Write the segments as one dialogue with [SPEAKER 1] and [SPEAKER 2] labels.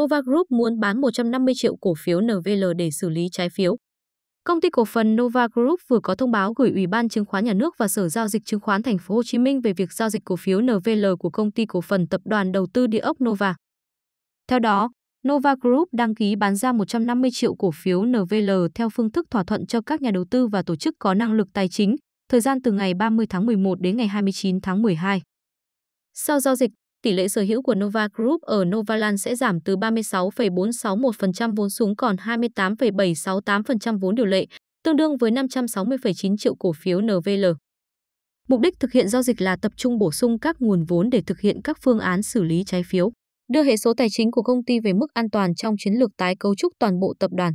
[SPEAKER 1] Nova Group muốn bán 150 triệu cổ phiếu NVL để xử lý trái phiếu. Công ty cổ phần Nova Group vừa có thông báo gửi Ủy ban Chứng khoán Nhà nước và Sở giao dịch Chứng khoán Thành phố Hồ Chí Minh về việc giao dịch cổ phiếu NVL của công ty cổ phần Tập đoàn Đầu tư Địa ốc Nova. Theo đó, Nova Group đăng ký bán ra 150 triệu cổ phiếu NVL theo phương thức thỏa thuận cho các nhà đầu tư và tổ chức có năng lực tài chính, thời gian từ ngày 30 tháng 11 đến ngày 29 tháng 12. Sau giao dịch, tỷ lệ sở hữu của Nova Group ở Novaland sẽ giảm từ 36,461% vốn xuống còn 28,768% vốn điều lệ, tương đương với 560,9 triệu cổ phiếu NVL. Mục đích thực hiện giao dịch là tập trung bổ sung các nguồn vốn để thực hiện các phương án xử lý trái phiếu, đưa hệ số tài chính của công ty về mức an toàn trong chiến lược tái cấu trúc toàn bộ tập đoàn.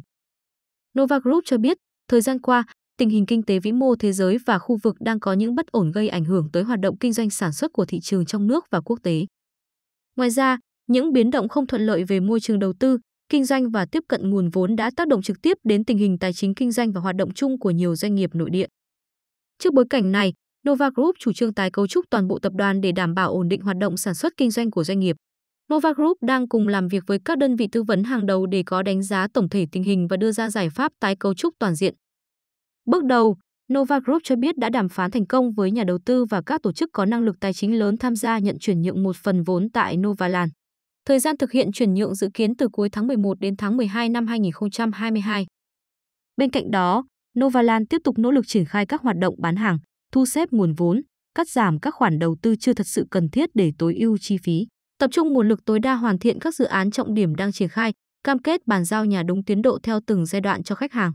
[SPEAKER 1] Nova Group cho biết, thời gian qua, tình hình kinh tế vĩ mô thế giới và khu vực đang có những bất ổn gây ảnh hưởng tới hoạt động kinh doanh sản xuất của thị trường trong nước và quốc tế. Ngoài ra, những biến động không thuận lợi về môi trường đầu tư, kinh doanh và tiếp cận nguồn vốn đã tác động trực tiếp đến tình hình tài chính kinh doanh và hoạt động chung của nhiều doanh nghiệp nội địa. Trước bối cảnh này, Nova Group chủ trương tái cấu trúc toàn bộ tập đoàn để đảm bảo ổn định hoạt động sản xuất kinh doanh của doanh nghiệp. Nova Group đang cùng làm việc với các đơn vị tư vấn hàng đầu để có đánh giá tổng thể tình hình và đưa ra giải pháp tái cấu trúc toàn diện. Bước đầu, Nova Group cho biết đã đàm phán thành công với nhà đầu tư và các tổ chức có năng lực tài chính lớn tham gia nhận chuyển nhượng một phần vốn tại Novaland. Thời gian thực hiện chuyển nhượng dự kiến từ cuối tháng 11 đến tháng 12 năm 2022. Bên cạnh đó, Novaland tiếp tục nỗ lực triển khai các hoạt động bán hàng, thu xếp nguồn vốn, cắt giảm các khoản đầu tư chưa thật sự cần thiết để tối ưu chi phí, tập trung nguồn lực tối đa hoàn thiện các dự án trọng điểm đang triển khai, cam kết bàn giao nhà đúng tiến độ theo từng giai đoạn cho khách hàng.